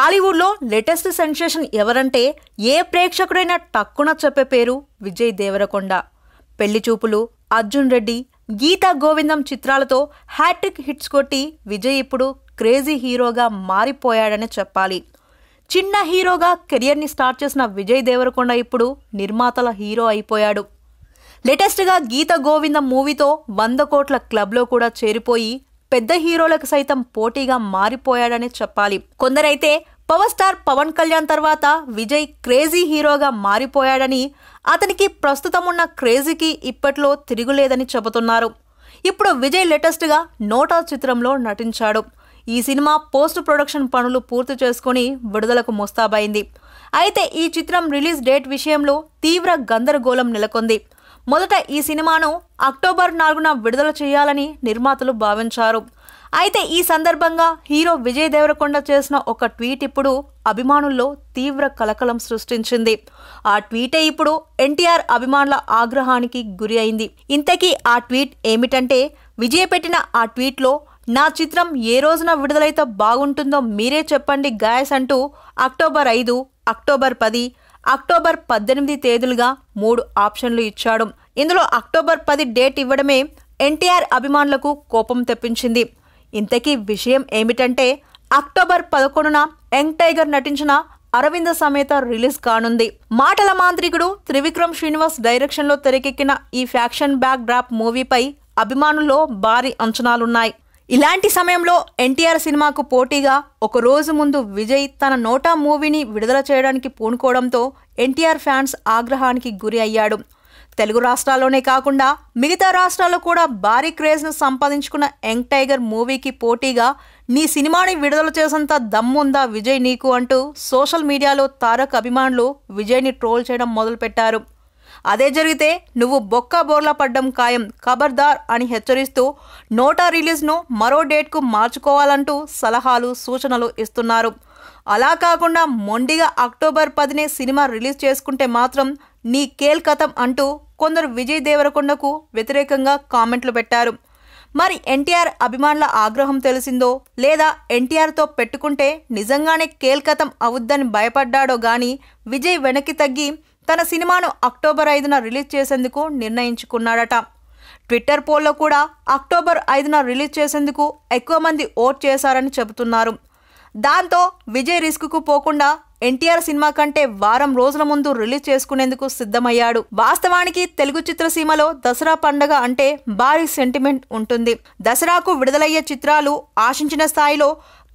టాలీవుడ్లో latest sensation ఎవరంటే ఏ ప్రేక్షకుడైనా టక్కున చెప్పే పేరు విజయ్ దేవరకొండ పెళ్లి చూపులు అర్జున్ రెడ్డి గీతా గోవిందం చిత్రాలతో హ్యాట్రిక్ హిట్స్ కొట్టి విజయ్ ఇప్పుడు క్రేజీ హీరోగా మారిపోయాడని చెప్పాలి చిన్న హీరోగా కెరియర్ని స్టార్ట్ చేసిన విజయ్ దేవరకొండ ఇప్పుడు నిర్మాతల హీరో అయిపోయాడు లేటెస్ట్గా గీత గోవిందం మూవీతో వంద కోట్ల క్లబ్లో కూడా చేరిపోయి పెద్ద హీరోలకు సైతం పోటీగా మారిపోయాడనే చెప్పాలి కొందరైతే పవర్ స్టార్ పవన్ కళ్యాణ్ తర్వాత విజయ్ క్రేజీ హీరోగా మారిపోయాడని అతనికి ప్రస్తుతం ఉన్న క్రేజీకి ఇప్పట్లో తిరుగులేదని చెబుతున్నారు ఇప్పుడు విజయ్ లేటెస్ట్గా నోటా చిత్రంలో నటించాడు ఈ సినిమా పోస్ట్ ప్రొడక్షన్ పనులు పూర్తి చేసుకుని విడుదలకు ముస్తాబైంది అయితే ఈ చిత్రం రిలీజ్ డేట్ విషయంలో తీవ్ర గందరగోళం నెలకొంది మొదట ఈ సినిమాను అక్టోబర్ నాలుగున విడుదల చేయాలని నిర్మాతలు భావించారు అయితే ఈ సందర్భంగా హీరో విజయ్ దేవరకొండ చేసిన ఒక ట్వీట్ ఇప్పుడు అభిమానుల్లో తీవ్ర కలకలం సృష్టించింది ఆ ట్వీటే ఇప్పుడు ఎన్టీఆర్ అభిమానుల ఆగ్రహానికి గురి అయింది ఇంతకీ ఆ ట్వీట్ ఏమిటంటే విజయ్ పెట్టిన ఆ ట్వీట్లో నా చిత్రం ఏ రోజున విడుదలైతే బాగుంటుందో మీరే చెప్పండి గాయస్ అంటూ అక్టోబర్ ఐదు అక్టోబర్ పది అక్టోబర్ పద్దెనిమిది తేదీలుగా మూడు ఆప్షన్లు ఇచ్చాడు ఇందులో అక్టోబర్ పది డేట్ ఇవ్వడమే ఎన్టీఆర్ అభిమానులకు కోపం తెప్పించింది ఇంతకీ విషయం ఏమిటంటే అక్టోబర్ పదకొండున యంగ్ టైగర్ నటించిన అరవింద సమేత రిలీజ్ కానుంది మాటల మాంత్రికుడు త్రివిక్రమ్ శ్రీనివాస్ డైరెక్షన్లో తెరకెక్కిన ఈ ఫ్యాక్షన్ బ్యాక్ డ్రాప్ మూవీపై అభిమానుల్లో భారీ అంచనాలున్నాయి ఇలాంటి సమయంలో ఎన్టీఆర్ సినిమాకు పోటీగా ఒక రోజు ముందు విజయ్ తన నోటా మూవీని విడుదల చేయడానికి పూనుకోవడంతో ఎన్టీఆర్ ఫ్యాన్స్ ఆగ్రహానికి గురి అయ్యాడు తెలుగు రాష్ట్రాల్లోనే కాకుండా మిగతా రాష్ట్రాల్లో కూడా భారీ క్రేజ్ను సంపాదించుకున్న యంగ్ టైగర్ మూవీకి పోటీగా నీ సినిమాని విడుదల చేసేంత దమ్ముందా విజయ్ నీకు అంటూ సోషల్ మీడియాలో తారక్ అభిమానులు విజయ్ని ట్రోల్ చేయడం మొదలుపెట్టారు అదే జరిగితే నువ్వు బొక్క బోర్లా పడ్డం ఖాయం ఖబర్దార్ అని హెచ్చరిస్తూ నోటా రిలీజ్ను మరో డేట్కు మార్చుకోవాలంటూ సలహాలు సూచనలు ఇస్తున్నారు అలా కాకుండా మొండిగా అక్టోబర్ పదినే సినిమా రిలీజ్ చేసుకుంటే మాత్రం నీ కేల్ కథం అంటూ కొందరు విజయ్ దేవరకొండకు వ్యతిరేకంగా కామెంట్లు పెట్టారు మరి ఎన్టీఆర్ అభిమానుల ఆగ్రహం తెలిసిందో లేదా ఎన్టీఆర్తో పెట్టుకుంటే నిజంగానే కేల్కతం అవుద్దని భయపడ్డాడో గాని విజయ్ వెనక్కి తగ్గి తన సినిమాను అక్టోబర్ ఐదున రిలీజ్ చేసేందుకు నిర్ణయించుకున్నాడట ట్విట్టర్ పోల్లో కూడా అక్టోబర్ ఐదున రిలీజ్ చేసేందుకు ఎక్కువ మంది ఓట్ చేశారని చెబుతున్నారు దాంతో విజయ్ రిస్క్కు పోకుండా ఎన్టీఆర్ సినిమా కంటే వారం రోజుల ముందు రిలీజ్ చేసుకునేందుకు సిద్ధమయ్యాడు వాస్తవానికి తెలుగు చిత్రసీమలో దసరా పండగ అంటే భారీ సెంటిమెంట్ ఉంటుంది దసరాకు విడుదలయ్యే చిత్రాలు ఆశించిన స్థాయిలో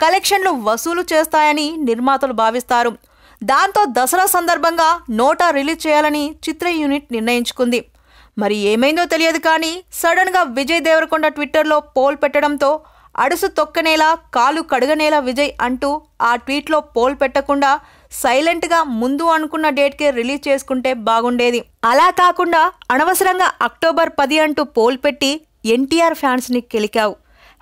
కలెక్షన్లు వసూలు చేస్తాయని నిర్మాతలు భావిస్తారు దాంతో దసరా సందర్భంగా నోటా రిలీజ్ చేయాలని చిత్ర యూనిట్ నిర్ణయించుకుంది మరి ఏమైందో తెలియదు కానీ సడన్గా విజయ్ దేవరకొండ ట్విట్టర్లో పోల్ పెట్టడంతో అడుసు తొక్కనేలా కాలు కడుగనేలా విజయ్ అంటూ ఆ ట్వీట్లో పోల్ పెట్టకుండా సైలెంట్గా ముందు అనుకున్న డేట్కే రిలీజ్ చేసుకుంటే బాగుండేది అలా కాకుండా అనవసరంగా అక్టోబర్ పది అంటూ పోల్ పెట్టి ఎన్టీఆర్ ఫ్యాన్స్ని కెలికావు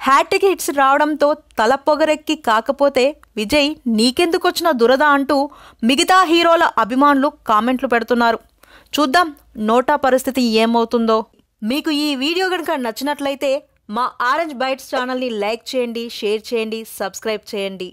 హ్యాట్రిక్ హిట్స్ రావడంతో తల పొగరెక్కి కాకపోతే విజయ్ నీకెందుకొచ్చిన దురద అంటూ మిగతా హీరోల అభిమానులు కామెంట్లు పెడుతున్నారు చూద్దాం నోటా పరిస్థితి ఏమవుతుందో మీకు ఈ వీడియో కనుక నచ్చినట్లయితే మా ఆరెంజ్ బైట్స్ ఛానల్ని లైక్ చేయండి షేర్ చేయండి సబ్స్క్రైబ్ చేయండి